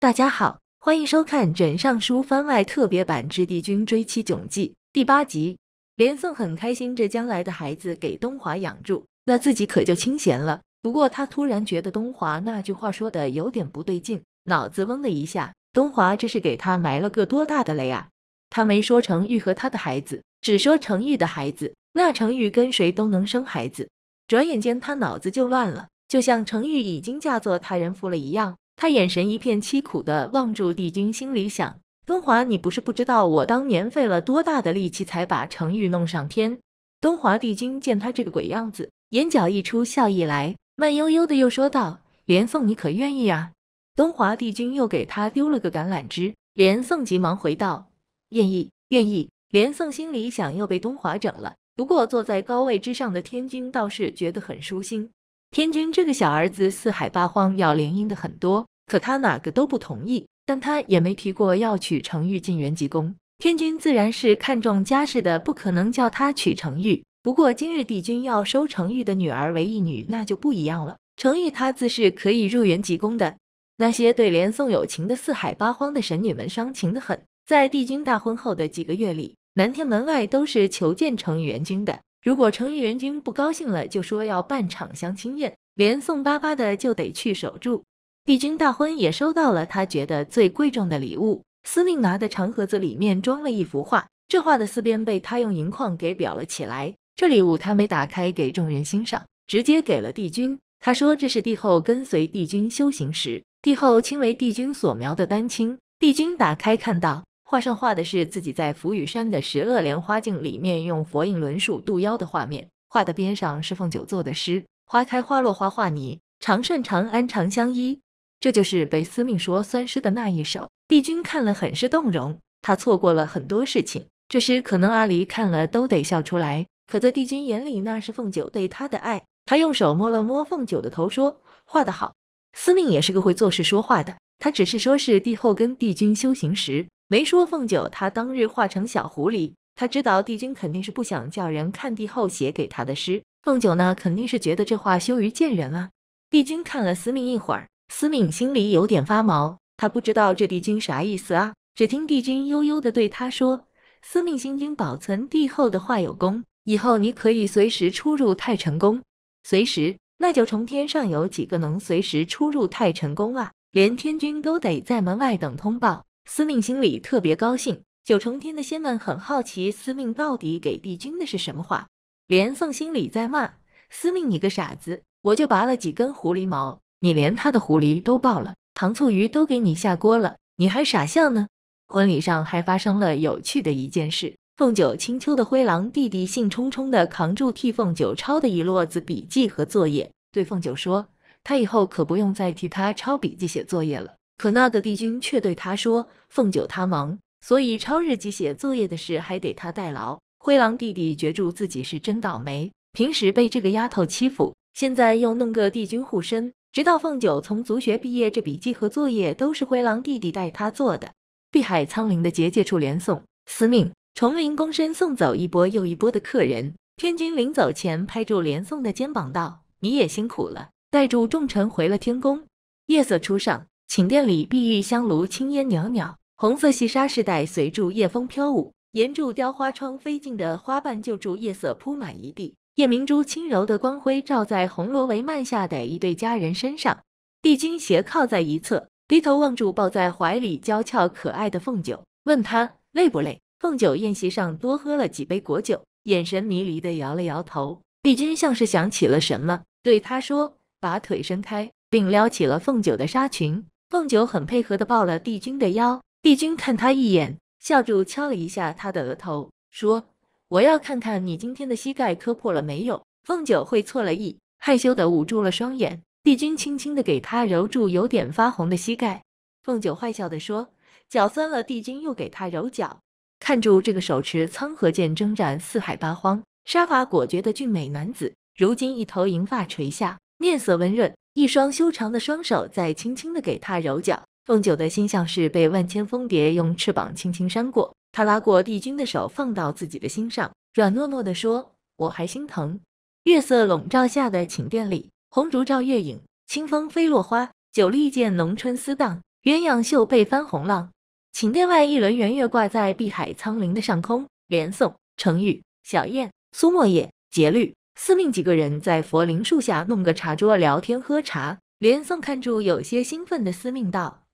大家好，欢迎收看《枕上书》番外特别版之帝君追妻囧记第八集。连宋很开心，这将来的孩子给东华养住，那自己可就清闲了。不过他突然觉得东华那句话说的有点不对劲，脑子嗡的一下，东华这是给他埋了个多大的雷啊！他没说成玉和他的孩子，只说成玉的孩子，那成玉跟谁都能生孩子。转眼间他脑子就乱了，就像成玉已经嫁作他人妇了一样。他眼神一片凄苦的望住帝君，心里想：东华，你不是不知道我当年费了多大的力气才把程昱弄上天。东华帝君见他这个鬼样子，眼角溢出笑意来，慢悠悠的又说道：连凤，你可愿意啊？东华帝君又给他丢了个橄榄枝。连宋急忙回道：愿意，愿意。连宋心里想，又被东华整了。不过坐在高位之上的天君倒是觉得很舒心。天君这个小儿子，四海八荒要联姻的很多。可他哪个都不同意，但他也没提过要娶程玉进元吉宫。天君自然是看重家世的，不可能叫他娶程玉。不过今日帝君要收程玉的女儿为义女，那就不一样了。程玉他自是可以入元吉宫的。那些对连宋有情的四海八荒的神女们，伤情的很。在帝君大婚后的几个月里，南天门外都是求见程玉元君的。如果程玉元君不高兴了，就说要办场相亲宴，连宋巴巴的就得去守住。帝君大婚也收到了他觉得最贵重的礼物，司令拿的长盒子里面装了一幅画，这画的四边被他用银框给裱了起来。这礼物他没打开给众人欣赏，直接给了帝君。他说这是帝后跟随帝君修行时，帝后亲为帝君所描的丹青。帝君打开看到画上画的是自己在浮羽山的十恶莲花境里面用佛印轮术渡妖的画面，画的边上是凤九座的诗：花开花落花化你，长顺长安长相依。这就是被司命说酸诗的那一首，帝君看了很是动容。他错过了很多事情。这时可能阿离看了都得笑出来，可在帝君眼里那是凤九对他的爱。他用手摸了摸凤九的头，说：“画得好。”司命也是个会做事说话的，他只是说是帝后跟帝君修行时，没说凤九。他当日化成小狐狸，他知道帝君肯定是不想叫人看帝后写给他的诗。凤九呢，肯定是觉得这话羞于见人啊。帝君看了司命一会儿。司命心里有点发毛，他不知道这帝君啥意思啊。只听帝君悠悠地对他说：“司命，星君保存帝后的话有功，以后你可以随时出入太晨宫。”随时？那九重天上有几个能随时出入太晨宫啊？连天君都得在门外等通报。司命心里特别高兴。九重天的仙们很好奇，司命到底给帝君的是什么话。连宋心里在骂：“司命，你个傻子，我就拔了几根狐狸毛。”你连他的狐狸都抱了，糖醋鱼都给你下锅了，你还傻笑呢？婚礼上还发生了有趣的一件事，凤九青丘的灰狼弟弟兴冲冲的扛住替凤九抄的一摞子笔记和作业，对凤九说，他以后可不用再替他抄笔记写作业了。可那个帝君却对他说，凤九他忙，所以抄日记写作业的事还得他代劳。灰狼弟弟觉住自己是真倒霉，平时被这个丫头欺负，现在又弄个帝君护身。直到凤九从族学毕业，这笔记和作业都是灰狼弟弟带他做的。碧海苍灵的结界处，连宋司命重临躬身送走一波又一波的客人。天君临走前拍住连宋的肩膀道：“你也辛苦了。”带住众臣回了天宫。夜色初上，寝殿里碧玉香炉青烟袅袅，红色细纱饰带随住夜风飘舞，沿住雕花窗飞进的花瓣就住夜色铺满一地。夜明珠轻柔的光辉照在红罗帷幔下的一对佳人身上，帝君斜靠在一侧，低头望住抱在怀里娇俏可爱的凤九，问他累不累。凤九宴席上多喝了几杯果酒，眼神迷离的摇了摇头。帝君像是想起了什么，对他说：“把腿伸开。”并撩起了凤九的纱裙。凤九很配合的抱了帝君的腰。帝君看她一眼，笑着敲了一下她的额头，说。我要看看你今天的膝盖磕破了没有？凤九会错了意，害羞的捂住了双眼。帝君轻轻的给他揉住有点发红的膝盖。凤九坏笑的说，脚酸了。帝君又给他揉脚。看住这个手持苍河剑征战四海八荒，杀伐果决的俊美男子，如今一头银发垂下，面色温润，一双修长的双手在轻轻的给他揉脚。凤九的心像是被万千蜂蝶用翅膀轻轻扇过。他拉过帝君的手，放到自己的心上，软糯糯地说：“我还心疼。”月色笼罩下的寝殿里，红烛照月影，清风飞落花，酒绿渐浓春丝荡，鸳鸯袖被翻红浪。寝殿外一轮圆月挂在碧海苍灵的上空。连宋、程昱、小燕、苏莫叶、杰律、司命几个人在佛灵树下弄个茶桌聊天喝茶。连宋看住有些兴奋的司命道：“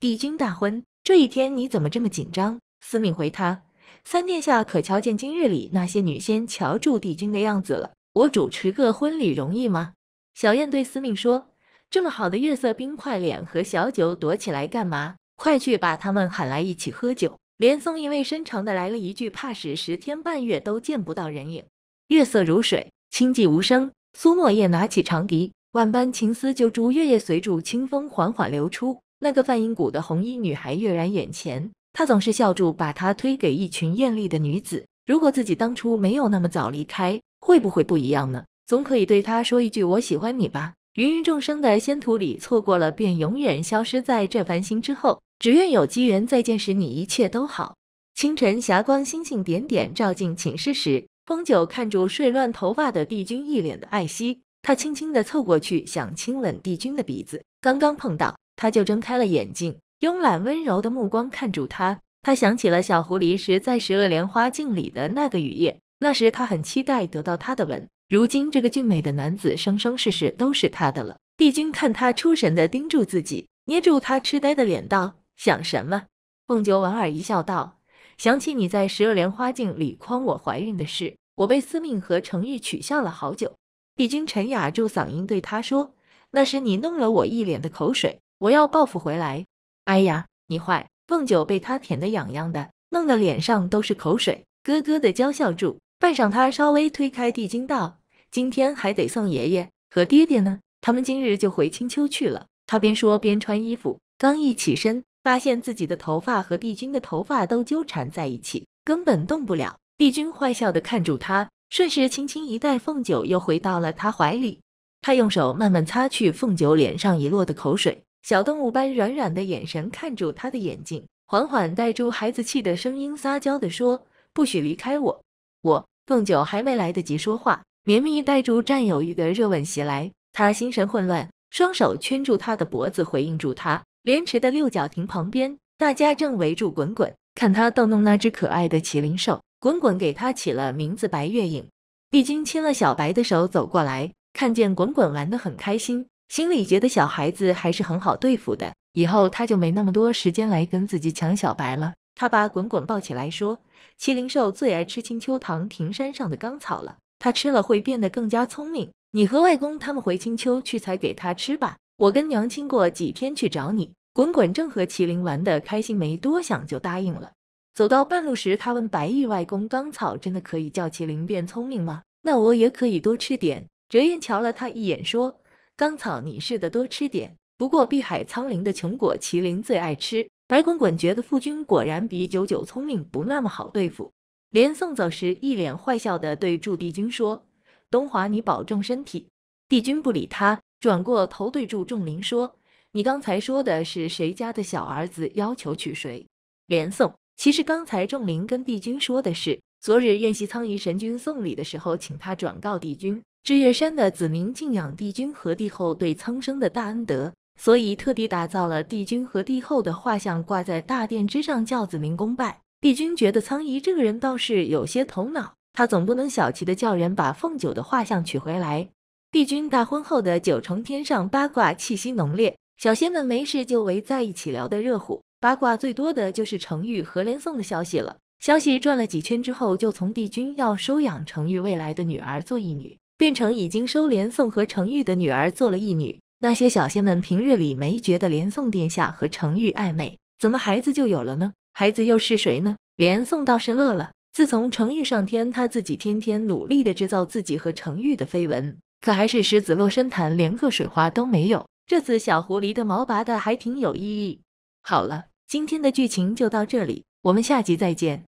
帝君大婚这一天你怎么这么紧张？”司命回他：“三殿下可瞧见今日里那些女仙瞧住帝君的样子了？我主持个婚礼容易吗？”小燕对司命说：“这么好的月色，冰块脸和小九躲起来干嘛？快去把他们喊来一起喝酒。”连松意味深长的来了一句：“怕是十天半月都见不到人影。”月色如水，清寂无声。苏墨叶拿起长笛，万般情思就逐月夜随住清风缓缓流出。那个泛音谷的红衣女孩跃然眼前。他总是笑住，把他推给一群艳丽的女子。如果自己当初没有那么早离开，会不会不一样呢？总可以对他说一句“我喜欢你”吧。芸芸众生的仙途里，错过了便永远消失在这繁星之后。只愿有机缘再见时，你一切都好。清晨霞光，星星点点照进寝室时，风九看住睡乱头发的帝君，一脸的爱惜。他轻轻的凑过去，想亲吻帝君的鼻子，刚刚碰到，他就睁开了眼睛。慵懒温柔的目光看住他，他想起了小狐狸时在十二莲花镜里的那个雨夜，那时他很期待得到他的吻。如今这个俊美的男子生生世世都是他的了。帝君看他出神的盯住自己，捏住他痴呆的脸道：“想什么？”凤九莞尔一笑道：“想起你在十二莲花镜里诓我怀孕的事，我被司命和成玉取笑了好久。”帝君沉哑住嗓音对他说：“那时你弄了我一脸的口水，我要报复回来。”哎呀，你坏！凤九被他舔得痒痒的，弄得脸上都是口水，咯咯的娇笑住。半晌，他稍微推开帝君道：“今天还得送爷爷和爹爹呢，他们今日就回青丘去了。”他边说边穿衣服，刚一起身，发现自己的头发和帝君的头发都纠缠在一起，根本动不了。帝君坏笑的看住他，顺势轻轻一带，凤九又回到了他怀里。他用手慢慢擦去凤九脸上遗落的口水。小动物般软软的眼神看住他的眼睛，缓缓带住孩子气的声音撒娇地说：“不许离开我！”我凤九还没来得及说话，绵密带住占有欲的热吻袭来，他心神混乱，双手圈住他的脖子，回应住他。莲池的六角亭旁边，大家正围住滚滚，看他逗弄那只可爱的麒麟兽。滚滚给他起了名字白月影，毕竟牵了小白的手，走过来，看见滚滚玩得很开心。心里觉得小孩子还是很好对付的，以后他就没那么多时间来跟自己抢小白了。他把滚滚抱起来说：“麒麟兽最爱吃青丘堂亭山上的甘草了，它吃了会变得更加聪明。你和外公他们回青丘去采给他吃吧，我跟娘亲过几天去找你。”滚滚正和麒麟玩的开心，没多想就答应了。走到半路时，他问白玉外公：“甘草真的可以叫麒麟变聪明吗？”“那我也可以多吃点。”折燕瞧了他一眼说。甘草，你试着多吃点。不过碧海苍灵的琼果麒麟最爱吃。白滚滚觉得父君果然比九九聪明，不那么好对付。连送走时，一脸坏笑地对祝帝君说：“东华，你保重身体。”帝君不理他，转过头对祝仲林说：“你刚才说的是谁家的小儿子要求娶谁？”连送，其实刚才仲林跟帝君说的是，昨日宴席苍夷神君送礼的时候，请他转告帝君。日月山的子民敬仰帝君和帝后对苍生的大恩德，所以特地打造了帝君和帝后的画像，挂在大殿之上，叫子民功拜。帝君觉得苍夷这个人倒是有些头脑，他总不能小气的叫人把凤九的画像取回来。帝君大婚后的九重天上八卦气息浓烈，小仙们没事就围在一起聊得热乎，八卦最多的就是成玉和连宋的消息了。消息转了几圈之后，就从帝君要收养成玉未来的女儿做义女。变成已经收连宋和程玉的女儿做了义女，那些小仙们平日里没觉得连宋殿下和程玉暧昧，怎么孩子就有了呢？孩子又是谁呢？连宋倒是乐了，自从程玉上天，他自己天天努力的制造自己和程玉的绯闻，可还是石子落深潭，连个水花都没有。这次小狐狸的毛拔的还挺有意义。好了，今天的剧情就到这里，我们下集再见。